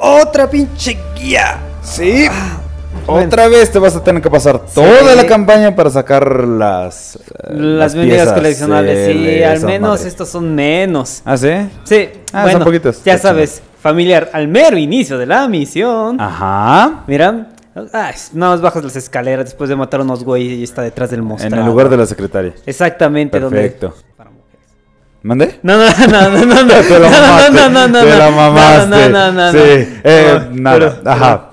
otra pinche guía. Sí. Ah, otra vez te vas a tener que pasar toda la campaña para sacar las... Eh, las, las coleccionables, sí. al menos estos son menos. ¿Ah, sí? Sí. Ah, son poquitos. Ya sabes, familiar, al mero inicio de la misión. Ajá. Mira, Ah, nada más bajas las escaleras después de matar a unos güeyes y está detrás del monstruo. En el lugar de la secretaria. Exactamente, Perfecto. ¿Mande? No, no, no, no, no, no, te la mamaste, no, no, no, no, te la mamaste. No, sí, eh, no, nada, ajá.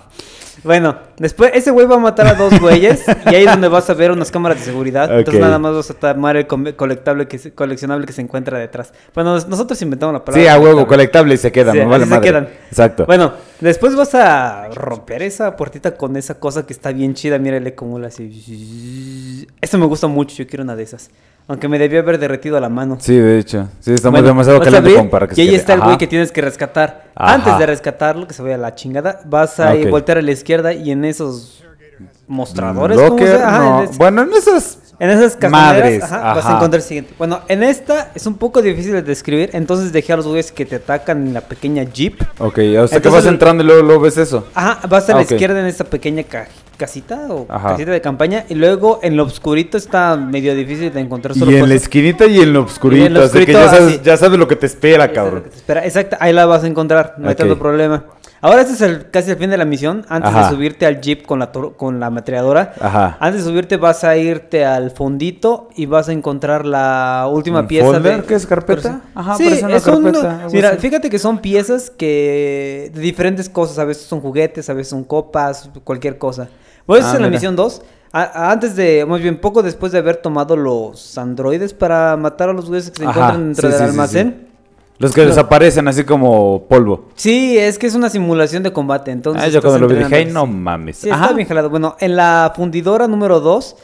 bueno, después ese güey va a matar a dos güeyes y ahí es donde vas a ver unas cámaras de seguridad. Entonces nada más vas a tomar el colectable que coleccionable que se encuentra detrás. Bueno, nosotros inventamos la palabra. Sí, a huevo, colectable y se quedan, vale se quedan. Exacto. Bueno, después vas a romper esa puertita con esa cosa que está bien chida, mírale cómo la así esto me gusta mucho, yo quiero una de esas. Aunque me debió haber derretido la mano. Sí, de hecho. Sí, estamos demasiado caliente para que Y ahí está el güey que tienes que rescatar. Antes de rescatarlo, que se vaya a la chingada, vas a voltear a la izquierda y en esos mostradores. Ah, bueno, en esas. En esas madres. vas a encontrar el siguiente. Bueno, en esta es un poco difícil de describir. Entonces dejé a los güeyes que te atacan en la pequeña jeep. Ok, o sea que vas entrando y luego, luego, ves eso. Ajá, vas a la ah, izquierda en esta pequeña caja casita o casita de campaña y luego en lo obscurito está medio difícil de encontrar solo y en la esquinita y en lo obscurito, así que ya sabes, lo que te espera cabrón exacto ahí la vas a encontrar no hay tanto problema Ahora este es el, casi el fin de la misión. Antes de subirte al jeep con la, con la ametralladora, antes de subirte vas a irte al fondito y vas a encontrar la última pieza. Folder, de... ¿Qué es carpeta? Ajá, sí, una carpeta, Mira, fíjate que son piezas que de diferentes cosas. A veces son juguetes, a veces son copas, cualquier cosa. Bueno, ah, es en la misión 2. Antes de, muy bien, poco después de haber tomado los androides para matar a los güeyes que se encuentran dentro del almacén. Los que desaparecen así como polvo. Sí, es que es una simulación de combate, entonces... Ah, yo cuando lo vi dije, no mames. Ajá. está bien jalado. Bueno, en la fundidora número 2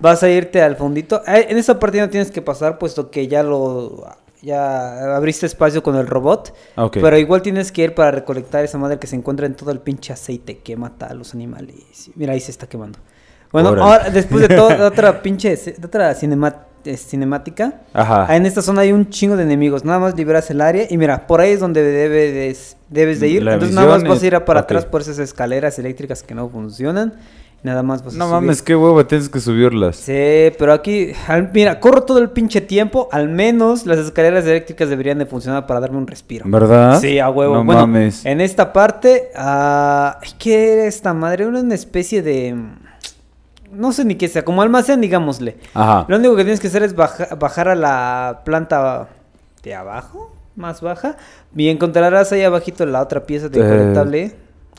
vas a irte al fundito. Eh, en esa partida no tienes que pasar, puesto que ya lo... Ya abriste espacio con el robot. Okay. Pero igual tienes que ir para recolectar esa madre que se encuentra en todo el pinche aceite que mata a los animales. Mira, ahí se está quemando. Bueno, ahora, después de toda otra pinche... otra cinemática este, cinemática. Ajá. en esta zona hay un chingo de enemigos. Nada más liberas el área y mira, por ahí es donde debes, debes de ir. Entonces nada más vas a ir a para atrás por esas escaleras eléctricas que no funcionan. Nada más vas No a No mames, qué huevo... tienes que subirlas. Sí, pero aquí, mira, corro todo el pinche tiempo. Al menos las escaleras eléctricas deberían de funcionar para darme un respiro. ¿Verdad? Sí, a huevo. No mames. En esta parte, uh, ¿qué era esta madre? una especie de no sé ni qué sea, como almacén, digámosle. Ajá. Lo único que tienes que hacer es bajar a la planta de abajo, más baja, y encontrarás ahí abajito la otra pieza de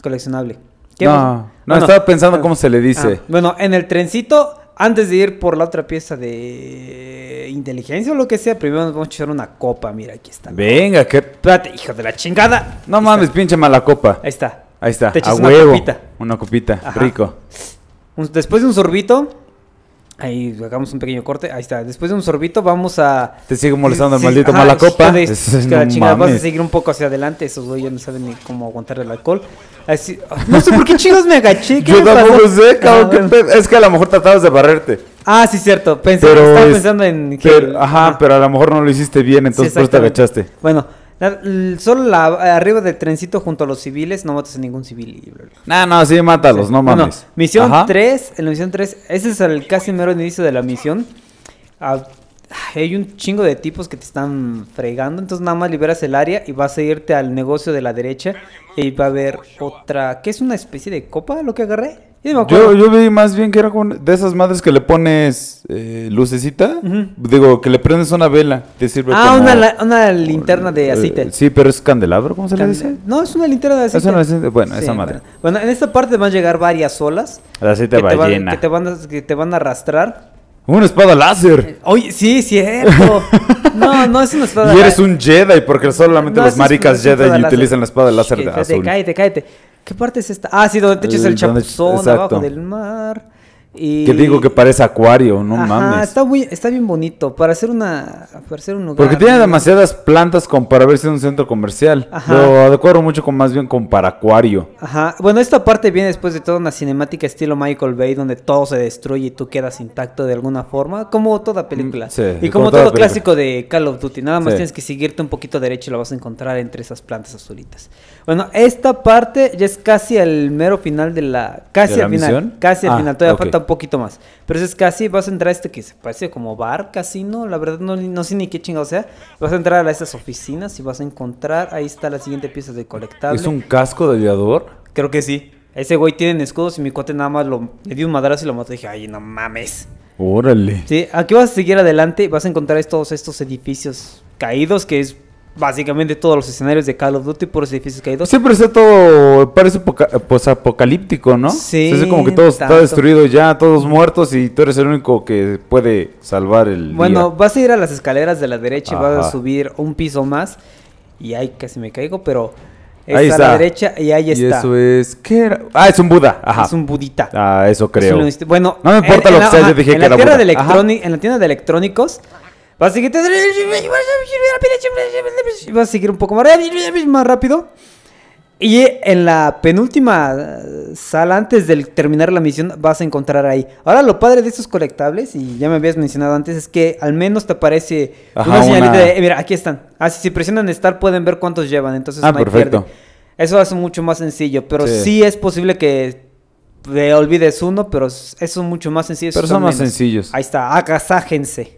coleccionable. no, no, estaba pensando cómo se le dice. Ah, bueno, en el trencito, antes de ir por la otra pieza de inteligencia o lo que sea, primero nos vamos a echar una copa, mira, aquí está. Venga, qué... Espérate, hijo de la chingada. No mames, pinche mala copa. Ahí está. Ahí está, Te a una Copita. Una copita, rico después de un sorbito, Ahí hagamos un pequeño corte. Ahí está. Después de un sorbito vamos a... Te sigue molestando el maldito mala copa. es, que la chingada vas a seguir un poco hacia adelante. Esos güeyes no saben ni cómo aguantar el alcohol. No sé por qué chingos me agaché. Yo tampoco sé, ah, es que a lo mejor tratabas de barrerte. Ah, sí, cierto. Pensé, pero estaba pensando en... Que, ajá, pero a lo mejor no lo hiciste bien, entonces sí, te agachaste. Bueno, solo arriba del trencito junto a los civiles, no matas a ningún civil. No, no, sí, mátalos, no mames. Misión 3, en la misión 3, ese es el casi mero inicio de la misión. Ah, hay un chingo de tipos que te están fregando, entonces nada más liberas el área y vas a irte al negocio de la derecha y va a haber otra, ¿Qué es una especie de copa lo que agarré yo, yo vi más bien que era de esas madres que le pones eh, lucecita. Digo, que le prendes una vela. Te sirve ah, una, una, linterna de eh, aceite. sí, pero es candelabro, ¿cómo se le dice? No, es una linterna de aceite. Bueno, esa madre. Bueno, en esta parte van a llegar varias olas. aceite que ballena. Te van, que, te van a, arrastrar. Una espada láser. Eh, oye, sí, cierto. No, no es una espada láser. Y eres un Jedi porque solamente los maricas Jedi utilizan la espada láser de azul. cállate, cállate. ¿Qué parte es esta? Ah, sí, donde te echas el, chapuzón abajo del mar. Que digo que parece acuario, no mames. Está, muy, está bien bonito para hacer una para hacer un lugar. Porque tiene demasiadas plantas como para verse un centro comercial. Lo adecuado mucho con más bien con para acuario. Ajá. Bueno, esta parte viene después de toda una cinemática estilo Michael Bay donde todo se destruye y tú quedas intacto de alguna forma, como toda mm, película. y como, todo clásico de Call of Duty, nada más tienes que seguirte un poquito derecho y lo vas a encontrar entre esas plantas azulitas. Bueno, esta parte ya es casi El mero final de la casi al final, casi al ah, final, todavía falta poquito más. Pero es casi, vas a entrar a este que se parece como bar, casino, la verdad no, no sé ni qué chingado sea. Vas a entrar a estas oficinas y vas a encontrar, ahí está la siguiente pieza de colectable. ¿Es un casco de aviador? Creo que sí. Ese güey tiene escudos y mi cuate nada más lo, le dio un madrazo y lo mató. dije, ay, no mames. Órale. Sí, aquí vas a seguir adelante, vas a encontrar todos estos edificios caídos que es básicamente todos los escenarios de Call of Duty por los edificios que hay dos. Siempre está todo, parece apocalíptico ¿no? Sí. es como que todo está destruido ya, todos muertos y tú eres el único que puede salvar el. Bueno, vas a ir a las escaleras de la derecha y vas a subir un piso más. Y ahí casi me caigo, pero. a la derecha y ahí está. Y eso es. ¿Qué era? Ah, es un Buda. Es un budita. Ah, eso creo. Este, bueno. No me importa lo que sea, yo dije que era En la tienda de electrónicos Vas a seguir. un poco más, rápido. Y en la penúltima eh, sala, antes de terminar la misión, vas a encontrar ahí. Ahora, lo padre de estos colectables, y ya me habías mencionado antes, es que al menos te aparece una señalita de. mira, aquí están. Así, ah, si presionan estar, pueden ver cuántos llevan. Entonces, ah, no perfecto. Pierde. Eso hace mucho más sencillo, pero sí, es posible que te olvides uno, pero eso es mucho más sencillo. Pero son más sencillos. Ahí está, agasájense.